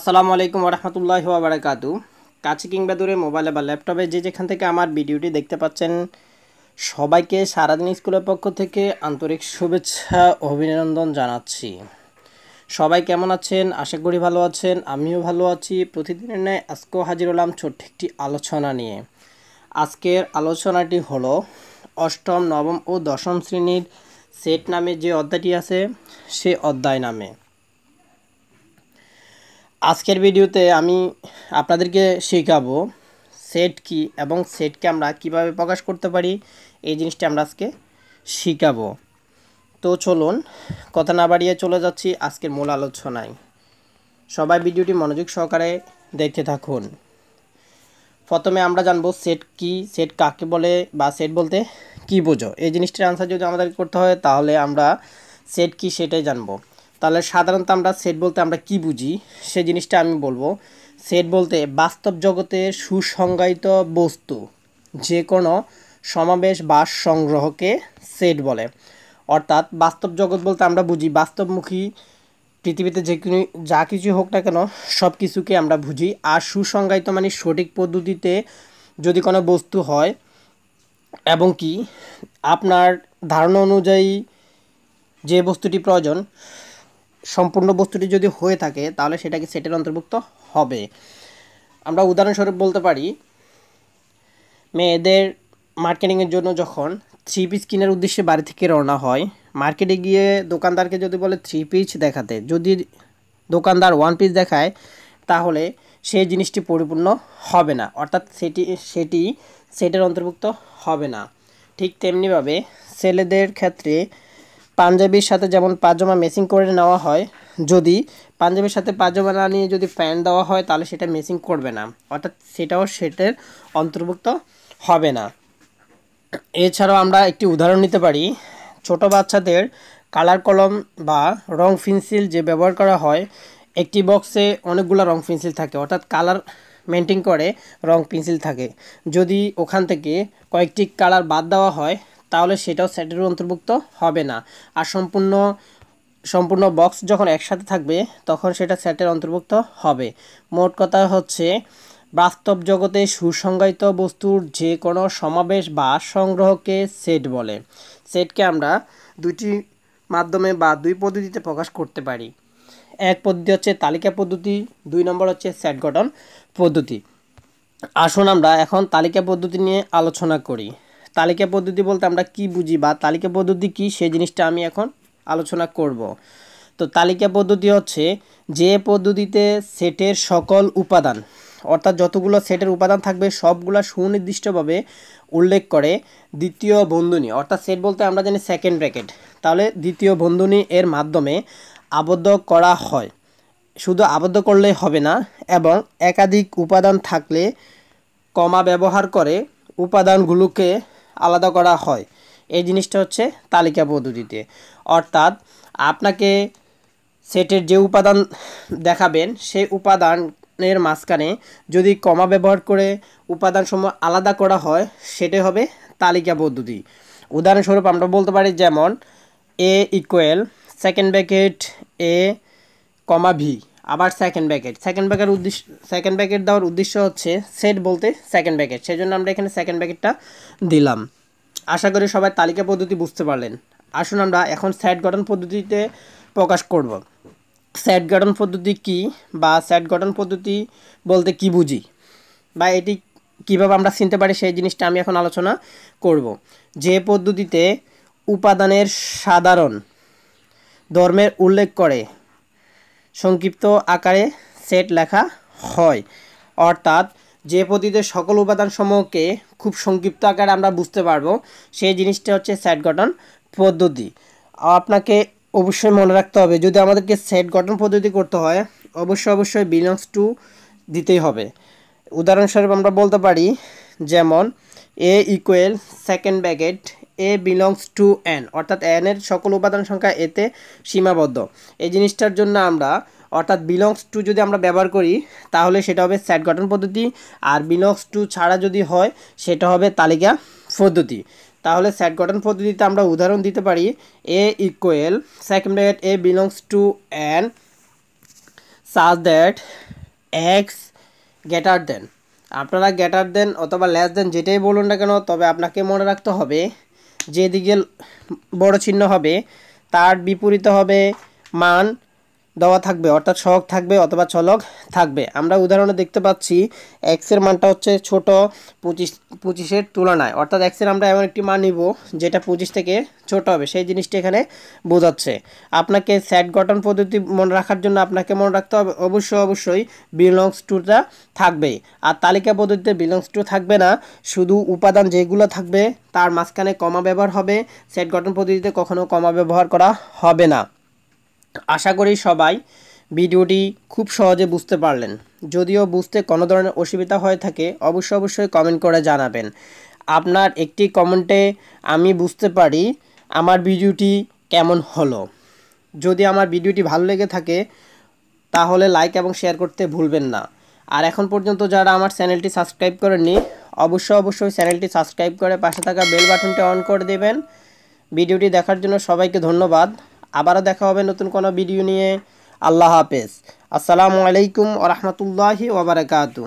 আসসালামু আলাইকুম রহমতুল্লাহ বারাকাতু কাছে কিংবা দূরে মোবাইলে বা ল্যাপটপে যে যেখান থেকে আমার ভিডিওটি দেখতে পাচ্ছেন সবাইকে সারাদিন স্কুলের পক্ষ থেকে আন্তরিক শুভেচ্ছা অভিনন্দন জানাচ্ছি সবাই কেমন আছেন আশা করি ভালো আছেন আমিও ভালো আছি প্রতিদিনের ন্যায় আজকেও হাজির হলাম ছোট্ট একটি আলোচনা নিয়ে আজকের আলোচনাটি হলো অষ্টম নবম ও দশম শ্রেণীর সেট নামে যে অধ্যায়টি আছে সে অধ্যায় নামে আজকের ভিডিওতে আমি আপনাদেরকে শেখাবো সেট কি এবং সেটকে আমরা কিভাবে প্রকাশ করতে পারি এই জিনিসটা আমরা আজকে শিখাবো তো চলুন কথা না বাড়িয়ে চলে যাচ্ছি আজকের মূল আলোচনায় সবাই ভিডিওটি মনোযোগ সহকারে দেখতে থাকুন প্রথমে আমরা জানবো সেট কি সেট কাকে বলে বা সেট বলতে কি বোঝো এই জিনিসটির আনসার যদি আমাদের করতে হয় তাহলে আমরা সেট কি সেটাই জানবো তাহলে সাধারণত আমরা সেট বলতে আমরা কি বুঝি সে জিনিসটা আমি বলবো সেট বলতে বাস্তব জগতে সুসংজ্ঞায়িত বস্তু যে কোনো সমাবেশ বা সংগ্রহকে সেট বলে অর্থাৎ বাস্তব জগৎ বলতে আমরা বুঝি বাস্তবমুখী পৃথিবীতে যে কোনো যা কিছু হোক না কেন সব কিছুকে আমরা বুঝি আর সুসংজ্ঞায়িত মানে সঠিক পদ্ধতিতে যদি কোনো বস্তু হয় এবং কি আপনার ধারণা অনুযায়ী যে বস্তুটি প্রয়োজন সম্পূর্ণ বস্তুটি যদি হয়ে থাকে তাহলে সেটাকে সেটের অন্তর্ভুক্ত হবে আমরা উদাহরণস্বরূপ বলতে পারি মেয়েদের মার্কেটিংয়ের জন্য যখন থ্রি পিস কেনার উদ্দেশ্যে বাড়ি থেকে রওনা হয় মার্কেটে গিয়ে দোকানদারকে যদি বলে থ্রি পিস দেখাতে যদি দোকানদার ওয়ান পিস দেখায় তাহলে সেই জিনিসটি পরিপূর্ণ হবে না অর্থাৎ সেটি সেটি সেটের অন্তর্ভুক্ত হবে না ঠিক তেমনিভাবে ছেলেদের ক্ষেত্রে পাঞ্জাবির সাথে যেমন পাজামা মেসিং করে নেওয়া হয় যদি পাঞ্জাবির সাথে পাজামা না নিয়ে যদি প্যান্ট দেওয়া হয় তাহলে সেটা মেসিং করবে না অর্থাৎ সেটাও সেটের অন্তর্ভুক্ত হবে না এছাড়াও আমরা একটি উদাহরণ নিতে পারি ছোট বাচ্চাদের কালার কলম বা রং পেন্সিল যে ব্যবহার করা হয় একটি বক্সে অনেকগুলো রং পেন্সিল থাকে অর্থাৎ কালার মেনটেন করে রং পেন্সিল থাকে যদি ওখান থেকে কয়েকটি কালার বাদ দেওয়া হয় তাহলে সেটাও সেটের অন্তর্ভুক্ত হবে না আর সম্পূর্ণ সম্পূর্ণ বক্স যখন একসাথে থাকবে তখন সেটা সেটের অন্তর্ভুক্ত হবে মোট কথা হচ্ছে বাস্তব জগতে সুসংজ্ঞায়িত বস্তুর যে কোনো সমাবেশ বা সংগ্রহকে সেট বলে সেটকে আমরা দুইটি মাধ্যমে বা দুই পদ্ধতিতে প্রকাশ করতে পারি এক পদ্ধতি হচ্ছে তালিকা পদ্ধতি দুই নম্বর হচ্ছে সেট গঠন পদ্ধতি আসুন আমরা এখন তালিকা পদ্ধতি নিয়ে আলোচনা করি তালিকা পদ্ধতি বলতে আমরা কি বুঝি বা তালিকা পদ্ধতি কি সেই জিনিসটা আমি এখন আলোচনা করব তো তালিকা পদ্ধতি হচ্ছে যে পদ্ধতিতে সেটের সকল উপাদান অর্থাৎ যতগুলো সেটের উপাদান থাকবে সবগুলো সুনির্দিষ্টভাবে উল্লেখ করে দ্বিতীয় বন্ধুনি অর্থাৎ সেট বলতে আমরা জানি সেকেন্ড ব্র্যাকেট তাহলে দ্বিতীয় বন্ধুনি এর মাধ্যমে আবদ্ধ করা হয় শুধু আবদ্ধ করলে হবে না এবং একাধিক উপাদান থাকলে কমা ব্যবহার করে উপাদানগুলোকে আলাদা করা হয় এই জিনিসটা হচ্ছে তালিকা পদ্ধতিতে অর্থাৎ আপনাকে সেটের যে উপাদান দেখাবেন সেই উপাদানের মাঝখানে যদি কমা ব্যবহার করে উপাদান সময় আলাদা করা হয় সেটাই হবে তালিকা পদ্ধতি উদাহরণস্বরূপ আমরা বলতে পারি যেমন A equal second bracket A comma V আবার সেকেন্ড ব্যাকেট সেকেন্ড ব্যাকেট উদ্দেশ্য সেকেন্ড ব্যাকেট দেওয়ার উদ্দেশ্য হচ্ছে সেট বলতে সেকেন্ড ব্যাকেট জন্য আমরা এখানে সেকেন্ড ব্যাকেটটা দিলাম আশা করি সবাই তালিকা পদ্ধতি বুঝতে পারলেন আসুন আমরা এখন স্যাট গঠন পদ্ধতিতে প্রকাশ করব স্যাট গঠন পদ্ধতি কি বা স্যাট গঠন পদ্ধতি বলতে কি বুঝি বা এটি কিভাবে আমরা চিনতে পারি সেই জিনিসটা আমি এখন আলোচনা করব যে পদ্ধতিতে উপাদানের সাধারণ ধর্মের উল্লেখ করে সংক্ষিপ্ত আকারে সেট লেখা হয় অর্থাৎ যে পদ্ধতিতে সকল উপাদান সমূহকে খুব সংক্ষিপ্ত আকারে আমরা বুঝতে পারবো সেই জিনিসটা হচ্ছে সেট গঠন পদ্ধতি আপনাকে অবশ্যই মনে রাখতে হবে যদি আমাদেরকে সেট গঠন পদ্ধতি করতে হয় অবশ্যই অবশ্যই বিলংস টু দিতেই হবে উদাহরণস্বরূপ আমরা বলতে পারি যেমন A equal second bracket A belongs to N অর্থাৎ এন এর সকল উপাদান সংখ্যা এতে সীমাবদ্ধ এই জিনিসটার জন্য আমরা অর্থাৎ বিলংস টু যদি আমরা ব্যবহার করি তাহলে সেটা হবে স্যাট গঠন পদ্ধতি আর বিলংস টু ছাড়া যদি হয় সেটা হবে তালিকা পদ্ধতি তাহলে স্যাট গঠন পদ্ধতিতে আমরা উদাহরণ দিতে পারি A equal second bracket A belongs to an such that x greater than আপনারা গ্যাটার দেন অথবা লেস দেন যেটাই বলুন না কেন তবে আপনাকে মনে রাখতে হবে যেদিকে বড় চিহ্ন হবে তার বিপরীত হবে মান দেওয়া থাকবে অর্থাৎ সহগ থাকবে অথবা চলক থাকবে আমরা উদাহরণে দেখতে পাচ্ছি এক্সের মানটা হচ্ছে ছোট পঁচিশ পঁচিশের তুলনায় অর্থাৎ এক্সের আমরা এমন একটি মান নিব যেটা পঁচিশ থেকে ছোট হবে সেই জিনিসটি এখানে বোঝাচ্ছে আপনাকে স্যাট গঠন পদ্ধতি মনে রাখার জন্য আপনাকে মনে রাখতে হবে অবশ্যই অবশ্যই বিলংস টুটা থাকবে আর তালিকা পদ্ধতিতে বিলংস টু থাকবে না শুধু উপাদান যেগুলো থাকবে তার মাঝখানে কমা ব্যবহার হবে সেট গঠন পদ্ধতিতে কখনো কমা ব্যবহার করা হবে না আশা করি সবাই ভিডিওটি খুব সহজে বুঝতে পারলেন যদিও বুঝতে কোনো ধরনের অসুবিধা হয়ে থাকে অবশ্যই অবশ্যই কমেন্ট করে জানাবেন আপনার একটি কমেন্টে আমি বুঝতে পারি আমার ভিডিওটি কেমন হলো যদি আমার ভিডিওটি ভালো লেগে থাকে তাহলে লাইক এবং শেয়ার করতে ভুলবেন না আর এখন পর্যন্ত যারা আমার চ্যানেলটি সাবস্ক্রাইব করেননি অবশ্যই অবশ্যই চ্যানেলটি সাবস্ক্রাইব করে পাশে থাকা বেল বাটনটি অন করে দেবেন ভিডিওটি দেখার জন্য সবাইকে ধন্যবাদ আবারও দেখা হবে নতুন কোনো ভিডিও নিয়ে আল্লাহ হাফেজ আসসালামু আলাইকুম ওরহমতুল্লাহি ওবরাকাতু